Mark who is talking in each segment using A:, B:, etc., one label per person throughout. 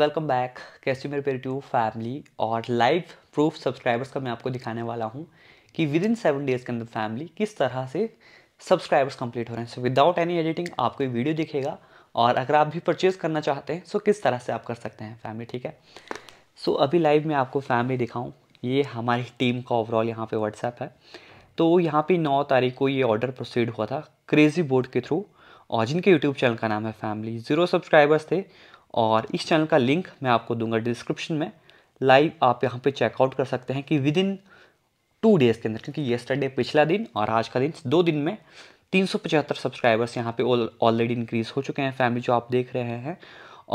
A: welcome back कैसे मेरे पेर ट्यूब फैमिली और लाइव प्रूफ सब्सक्राइबर्स का मैं आपको दिखाने वाला हूँ कि विद इन सेवन डेज़ के अंदर फैमिली किस तरह से सब्सक्राइबर्स कंप्लीट हो रहे हैं सो विदाउट एनी एडिटिंग आपको ये वीडियो दिखेगा और अगर आप भी परचेज़ करना चाहते हैं सो किस तरह से आप कर सकते हैं फैमिली ठीक है सो अभी लाइव में आपको फैमिली दिखाऊँ ये हमारी टीम का ओवरऑल यहाँ पर व्हाट्सएप है तो यहाँ पर नौ तारीख को ये ऑर्डर प्रोसीड हुआ था क्रेजी बोर्ड के थ्रू और जिनके यूट्यूब चैनल का नाम है फैमिली ज़ीरो सब्सक्राइबर्स थे और इस चैनल का लिंक मैं आपको दूंगा डिस्क्रिप्शन में लाइव आप यहाँ पे चेकआउट कर सकते हैं कि विद इन टू डेज़ के अंदर क्योंकि येस्टरडे पिछला दिन और आज का दिन दो दिन में तीन सौ पचहत्तर सब्सक्राइबर्स यहाँ पर ऑलरेडी इंक्रीज़ हो चुके हैं फैमिली जो आप देख रहे हैं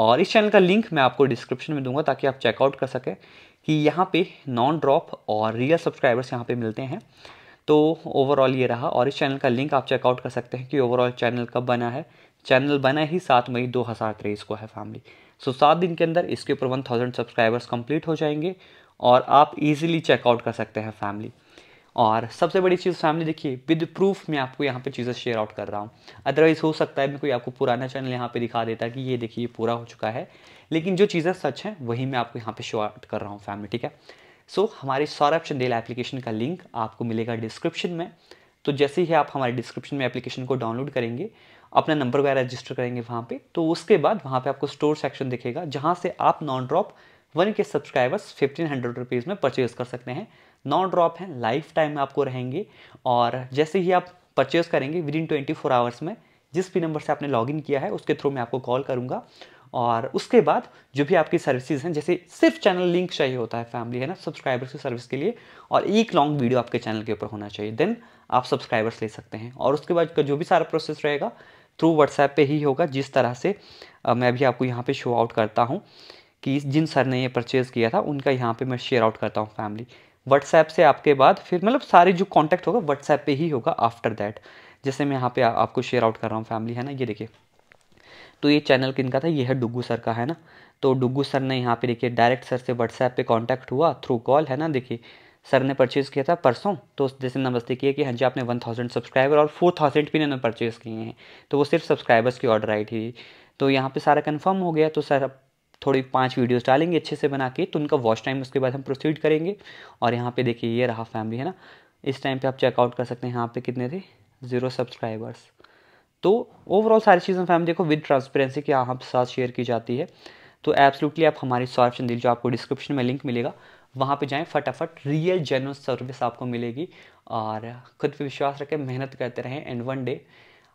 A: और इस चैनल का लिंक मैं आपको डिस्क्रिप्शन में दूंगा ताकि आप चेकआउट कर सकें कि यहाँ पे नॉन ड्रॉप और रियल सब्सक्राइबर्स यहाँ पे मिलते हैं तो ओवरऑल ये रहा और इस चैनल का लिंक आप चेकआउट कर सकते हैं कि ओवरऑल चैनल कब बना है चैनल बना ही सात मई दो हज़ार तेईस को है फैमिली सो so, सात दिन के अंदर इसके ऊपर वन थाउजेंड सब्सक्राइबर्स कंप्लीट हो जाएंगे और आप इजीली चेकआउट कर सकते हैं फैमिली और सबसे बड़ी चीज़ फैमिली देखिए विद प्रूफ मैं आपको यहाँ पे चीज़ें शेयर आउट कर रहा हूँ अदरवाइज़ हो सकता है मैं कोई आपको पुराना चैनल यहाँ पे दिखा देता कि ये देखिए ये पूरा हो चुका है लेकिन जो चीज़ें सच हैं वही मैं आपको यहाँ पे शो आउट कर रहा हूँ फैमिली ठीक है सो so, हमारे सौरभ चंदेला एप्लीकेशन का लिंक आपको मिलेगा डिस्क्रिप्शन में तो जैसे ही आप हमारे डिस्क्रिप्शन में एप्लीकेशन को डाउनलोड करेंगे अपना नंबर वगैरह रजिस्टर करेंगे वहाँ पे तो उसके बाद वहाँ पे आपको स्टोर सेक्शन दिखेगा जहाँ से आप नॉन ड्रॉप वन के सब्सक्राइबर्स फिफ्टीन हंड्रेड रुपीज़ में परचेज़ कर सकते हैं नॉन ड्रॉप हैं लाइफ टाइम में आपको रहेंगे और जैसे ही आप परचेज़ करेंगे within twenty four hours में जिस भी नंबर से आपने इन किया है उसके थ्रू मैं आपको कॉल करूँगा और उसके बाद जो भी आपकी सर्विसेज हैं जैसे सिर्फ चैनल लिंक चाहिए होता है फैमिली है ना सब्सक्राइबर्स की सर्विस के लिए और एक लॉन्ग वीडियो आपके चैनल के ऊपर होना चाहिए देन आप सब्सक्राइबर्स ले सकते हैं और उसके बाद का जो भी सारा प्रोसेस रहेगा थ्रू व्हाट्सएप पे ही होगा जिस तरह से आ, मैं अभी आपको यहाँ पे शो आउट करता हूँ कि जिन सर ने ये परचेज़ किया था उनका यहाँ पे मैं शेयर आउट करता हूँ फैमिली व्हाट्सएप से आपके बाद फिर मतलब सारे जो कॉन्टैक्ट होगा व्हाट्सएप पे ही होगा आफ्टर दैट जैसे मैं यहाँ पे आ, आपको शेयर आउट कर रहा हूँ फैमिली है ना ये देखिए तो ये चैनल किन का था ये है डुगू सर का है ना तो डुगू सर ने यहाँ पे देखिए डायरेक्ट सर से व्हाट्सएप पे कांटेक्ट हुआ थ्रू कॉल है ना देखिए सर ने परचेज़ किया था परसों तो जैसे नमस्ते किया कि हाँ जी आपने वन थाउजेंड सब्सक्राइबर और फोर थाउजेंड भी इन्होंने परचेज़ किए हैं तो वो सिर्फ सब्सक्राइबर्स की ऑर्डर आई थी तो यहाँ पे सारा कंफर्म हो गया तो सर थोड़ी पांच वीडियोस डालेंगे अच्छे से बना के तो उनका वॉच टाइम उसके बाद हम प्रोसीड करेंगे और यहाँ पे देखिए ये रहा फैमिली है ना इस टाइम पे आप चेकआउट कर सकते हैं यहाँ पे कितने थे ज़ीरो सब्सक्राइबर्स तो ओवरऑल सारी चीज़ें फैम देखो विद ट्रांसपेरेंसी के आप साथ शेयर की जाती है तो एब्सोल्युटली आप हमारी सॉर्फ चंदील जो आपको डिस्क्रिप्शन में लिंक मिलेगा वहाँ पे जाएं फटाफट रियल जेनुअन सर्विस आपको मिलेगी और खुद पे विश्वास रखें मेहनत करते रहें एंड वन डे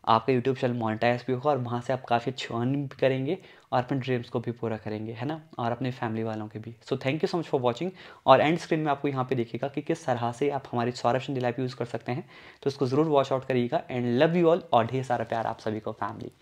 A: आपका यूट्यूब चैनल मोनिटाइज भी होगा और वहाँ से आप काफ़ी अच्छी अर्निंग भी करेंगे और अपने ड्रीम्स को भी पूरा करेंगे है ना और अपने फैमिली वालों के भी so thank you so much for watching और एंड स्क्रीन में आपको यहाँ पे देखिएगा कि किस तरह से आप हमारी सौरभ चंद यूज़ कर सकते हैं तो उसको ज़रूर वॉच आउट करिएगा एंड लव यू ऑल और ढेर सारा प्यार आप सभी को फैमिली